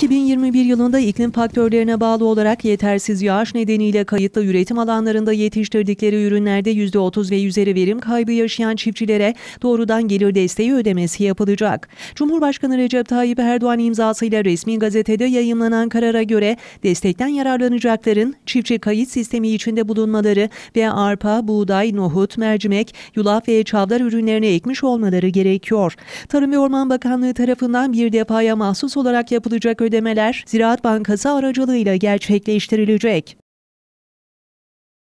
2021 yılında iklim faktörlerine bağlı olarak yetersiz yağış nedeniyle kayıtlı üretim alanlarında yetiştirdikleri ürünlerde %30 ve üzeri verim kaybı yaşayan çiftçilere doğrudan gelir desteği ödemesi yapılacak. Cumhurbaşkanı Recep Tayyip Erdoğan imzasıyla resmi gazetede yayımlanan karara göre destekten yararlanacakların çiftçi kayıt sistemi içinde bulunmaları ve arpa, buğday, nohut, mercimek, yulaf ve çavdar ürünlerine ekmiş olmaları gerekiyor. Tarım ve Orman Bakanlığı tarafından bir defaya mahsus olarak yapılacak ödeme ödemeler Ziraat Bankası aracılığıyla gerçekleştirilecek.